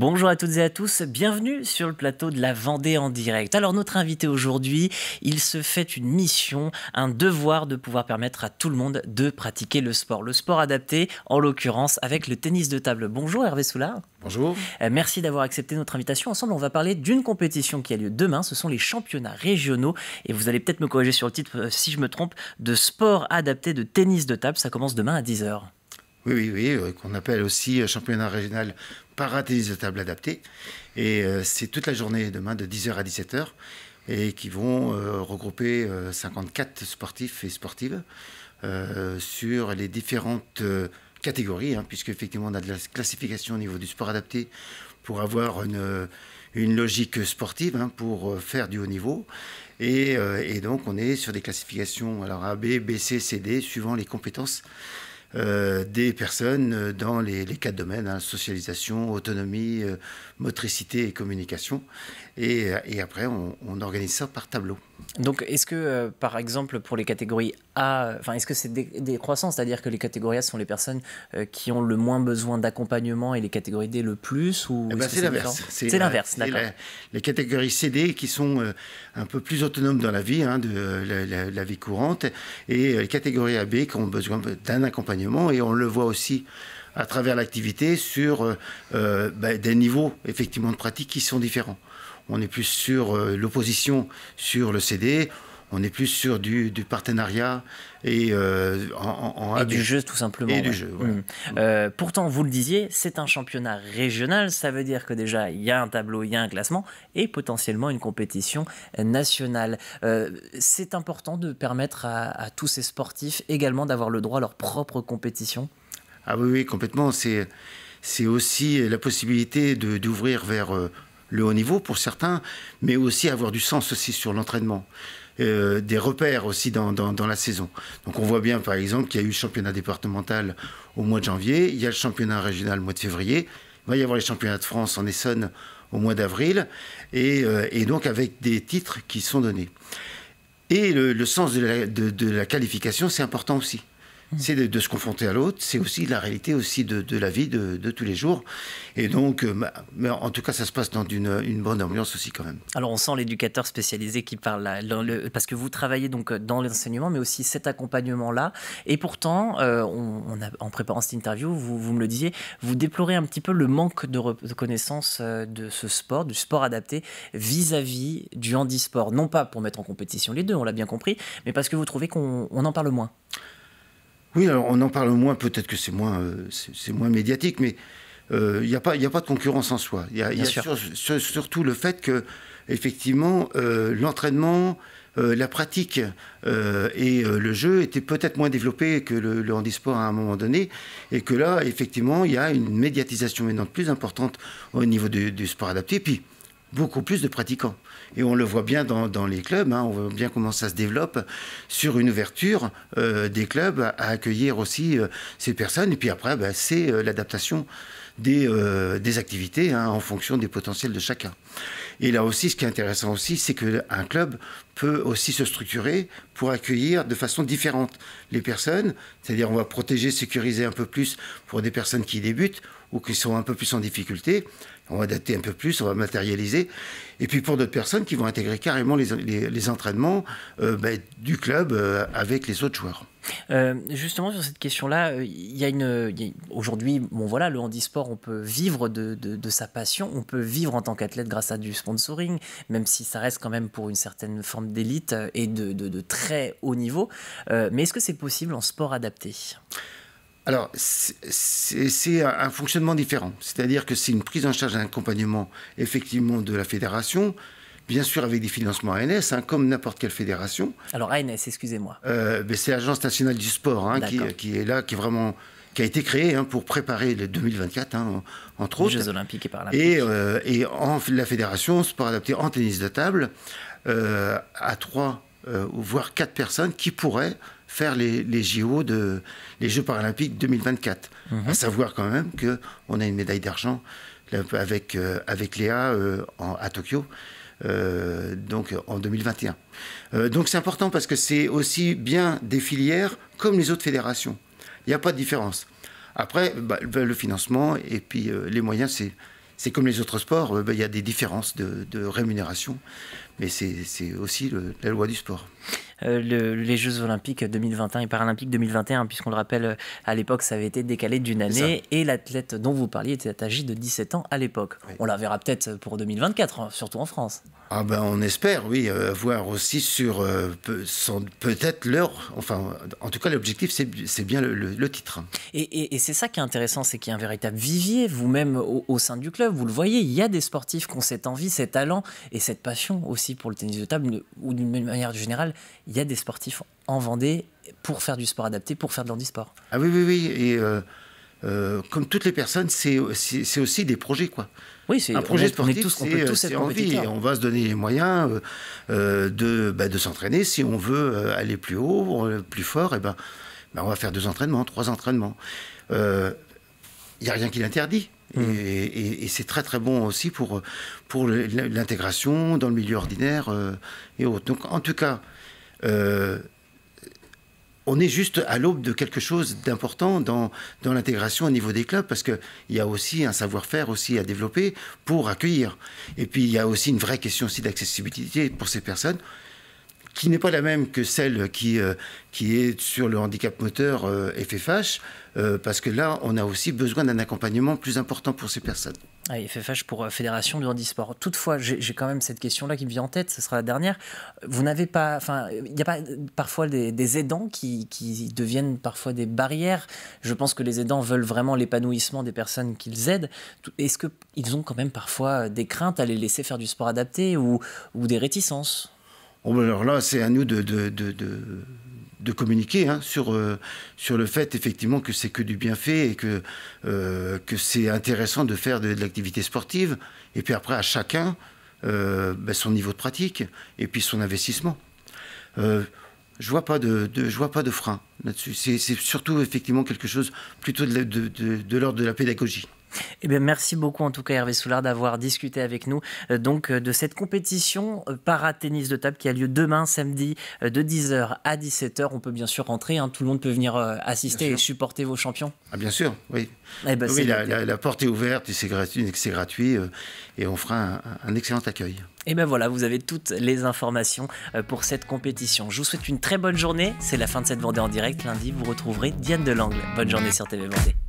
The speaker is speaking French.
Bonjour à toutes et à tous, bienvenue sur le plateau de la Vendée en direct. Alors notre invité aujourd'hui, il se fait une mission, un devoir de pouvoir permettre à tout le monde de pratiquer le sport. Le sport adapté, en l'occurrence avec le tennis de table. Bonjour Hervé Soulard. Bonjour. Euh, merci d'avoir accepté notre invitation. Ensemble, on va parler d'une compétition qui a lieu demain. Ce sont les championnats régionaux. Et vous allez peut-être me corriger sur le titre euh, si je me trompe, de sport adapté de tennis de table. Ça commence demain à 10h. Oui, oui, oui, euh, qu'on appelle aussi euh, championnat régional paratennis de table adapté. Et euh, c'est toute la journée demain de 10h à 17h et qui vont regrouper 54 sportifs et sportives sur les différentes catégories, hein, puisque effectivement on a de la classification au niveau du sport adapté pour avoir une, logique sportive, hein, pour faire du haut niveau. Et, donc on est sur des classifications alors A, B, B, C, C, D, suivant les compétences euh, des personnes euh, dans les, quatre domaines, hein, socialisation, autonomie, euh, motricité et communication. Et, après, on, organise ça par tableau. Donc, est-ce que, par exemple, pour les catégories Enfin, est-ce que c'est des croissants C'est-à-dire que les catégories A sont les personnes euh, qui ont le moins besoin d'accompagnement et les catégories D le plus ou eh ben, C'est l'inverse. Les catégories CD qui sont euh, un peu plus autonomes dans la vie, hein, de la, vie courante, et euh, les catégories AB qui ont besoin d'un accompagnement et on le voit aussi à travers l'activité sur ben, des niveaux effectivement de pratique qui sont différents. On est plus sur l'opposition sur le CD on est plus sur du, partenariat et, euh, en, du jeu tout simplement. Et du jeu, hmm. Hmm. Euh, pourtant, vous le disiez, c'est un championnat régional, ça veut dire que déjà il y a un tableau, il y a un classement et potentiellement une compétition nationale. Euh, c'est important de permettre à, tous ces sportifs également d'avoir le droit à leur propre compétition. Ah oui, oui, complètement. C'est c'est aussi la possibilité d'ouvrir vers le haut niveau pour certains, mais aussi avoir du sens aussi sur l'entraînement. Euh, des repères aussi dans, la saison. Donc on voit bien par exemple qu'il y a eu le championnat départemental au mois de janvier, il y a le championnat régional au mois de février, il va y avoir les championnats de France en Essonne au mois d'avril, et, euh, donc avec des titres qui sont donnés. Et le, sens de la qualification, c'est important aussi c'est de, se confronter à l'autre, c'est aussi la réalité aussi de, la vie de, tous les jours. Et donc, euh, mais en tout cas, ça se passe dans une, bonne ambiance aussi quand même. Alors, on sent l'éducateur spécialisé qui parle parce que vous travaillez donc euh, dans l'enseignement, mais aussi cet accompagnement-là. Et pourtant, euh, on, a, en préparant cette interview, vous, vous, me le disiez, vous déplorez un petit peu le manque de reconnaissance de ce sport, du sport adapté vis-à-vis -vis du handisport. Non pas pour mettre en compétition les deux, on l'a bien compris, mais parce que vous trouvez qu'on en parle moins. Oui, on en parle moins, peut-être que c'est moins, euh, moins médiatique, mais il euh, n'y a, pas, y a pas de concurrence en soi. Il y a, surtout le fait que, effectivement, euh, l'entraînement, la pratique et le jeu étaient peut-être moins développés que le, le, handisport à un moment donné, et que là, effectivement, il y a une médiatisation maintenant plus importante au niveau du, sport adapté beaucoup plus de pratiquants. Et on le voit bien dans, les clubs, hein. on voit bien comment ça se développe sur une ouverture euh, des clubs à, accueillir aussi euh, ces personnes. Et puis après, bah, c'est euh, l'adaptation des, activités hein, en fonction des potentiels de chacun. Et là aussi, ce qui est intéressant aussi, c'est qu'un club peut aussi se structurer pour accueillir de façon différente les personnes. C'est-à-dire, on va protéger, sécuriser un peu plus pour des personnes qui débutent ou qui sont un peu plus en difficulté on va adapter un peu plus, on va matérialiser. Et puis pour d'autres personnes qui vont intégrer carrément les, entraînements euh, ben, du club euh, avec les autres joueurs. Euh, justement sur cette question-là, il y a une aujourd'hui, bon voilà, le handisport, on peut vivre de, sa passion, on peut vivre en tant qu'athlète grâce à du sponsoring, même si ça reste quand même pour une certaine forme d'élite et de, très haut niveau. mais est-ce que c'est possible en sport adapté alors, c'est un fonctionnement différent. C'est-à-dire que c'est une prise en charge, d'un accompagnement, effectivement, de la fédération, bien sûr avec des financements ANS, hein, comme n'importe quelle fédération. Alors, ANS, excusez-moi. Euh, ben, c'est l'Agence nationale du sport hein, qui, est là, qui a été créée hein, pour préparer les 2024, hein, entre les Jeux olympiques et paralympiques. Et, euh, et la fédération sport adapté en tennis de table euh, à trois, ou voire quatre personnes qui pourraient faire les, JO de les Jeux paralympiques 2024. Mhm. À savoir quand même que on a une médaille d'argent avec euh, avec Léa euh, à Tokyo. Euh, donc en 2021. donc c'est important parce que c'est aussi bien des filières comme les autres fédérations. Il n'y a pas de différence. Après, bah, le financement et puis les moyens, c'est c'est comme les autres sports, bah, il y a des différences de, rémunération, mais c'est aussi la loi du sport. Euh, les Jeux Olympiques 2021 et Paralympiques 2021, puisqu'on le rappelle, euh, à l'époque, ça avait été décalé d'une année, et l'athlète dont vous parliez était âgé de 17 ans à l'époque. On la verra peut-être pour 2024, hein, surtout en France. Ah ben, on espère, oui, euh, voir aussi sur euh, peut-être l'heure, enfin en tout cas l'objectif c'est bien le, titre. Et, c'est ça qui est intéressant, c'est qu'il y a un véritable vivier, vous-même au, sein du club, vous le voyez, il y a des sportifs qui ont cette envie, cet talent et cette passion aussi pour le tennis de table, ou d'une manière générale, il y a des sportifs en Vendée pour faire du sport adapté, pour faire de l'handisport. Ah oui, oui, oui, et... Euh, euh, comme toutes les personnes, c'est aussi des projets, quoi. Oui, c'est un projet sportif. On envie et on va se donner les moyens euh, euh, de, bah, de s'entraîner si on veut aller plus haut, plus fort. Et eh ben, bah, on va faire deux entraînements, trois entraînements. Il y n'y a rien qui l'interdit. Mm. Et, et c'est très très bon aussi pour, pour l'intégration dans le milieu ordinaire et autres. Donc en tout cas, on est juste à l'aube de quelque chose d'important dans, l'intégration au niveau des clubs parce qu'il y a aussi un savoir-faire aussi à développer pour accueillir. Et puis il y a aussi une vraie question aussi d'accessibilité pour ces personnes qui n'est pas la même que celle qui, euh, qui est sur le handicap moteur euh, FFH, euh, parce que là, on a aussi besoin d'un accompagnement plus important pour ces personnes. Ah, FFH pour euh, Fédération du Handisport. Toutefois, j'ai quand même cette question-là qui me vient en tête, ce sera la dernière. Vous n'avez pas, enfin, il n'y a pas parfois des, aidants qui, qui, deviennent parfois des barrières. Je pense que les aidants veulent vraiment l'épanouissement des personnes qu'ils aident. Est-ce qu'ils ont quand même parfois des craintes à les laisser faire du sport adapté ou, ou des réticences ben, alors là, c'est à nous de, de, de, communiquer hein, sur, euh, sur le fait, effectivement, que c'est que du bienfait et que, euh, que c'est intéressant de faire de, l'activité sportive. Et puis après, à chacun euh, ben, son niveau de pratique et puis son investissement. je vois pas de, vois pas de frein là-dessus. C'est surtout effectivement quelque chose plutôt de de l'ordre de la pédagogie. Eh bien, merci beaucoup en tout cas Hervé Soulard d'avoir discuté avec nous euh, donc euh, de cette compétition euh, paratennis tennis de table qui a lieu demain samedi de 10h à 17h. On peut bien sûr rentrer, hein. tout le monde peut venir assister et supporter vos champions. Ah, bien sûr, oui. Eh ben, oui la, porte est ouverte c'est gratuit, c'est gratuit et on fera un, excellent accueil. Et eh bien voilà, vous avez toutes les informations pour cette compétition. Je vous souhaite une très bonne journée. C'est la fin de cette Vendée en direct. Lundi, vous retrouverez Diane Delangle. Bonne journée sur TV Vendée.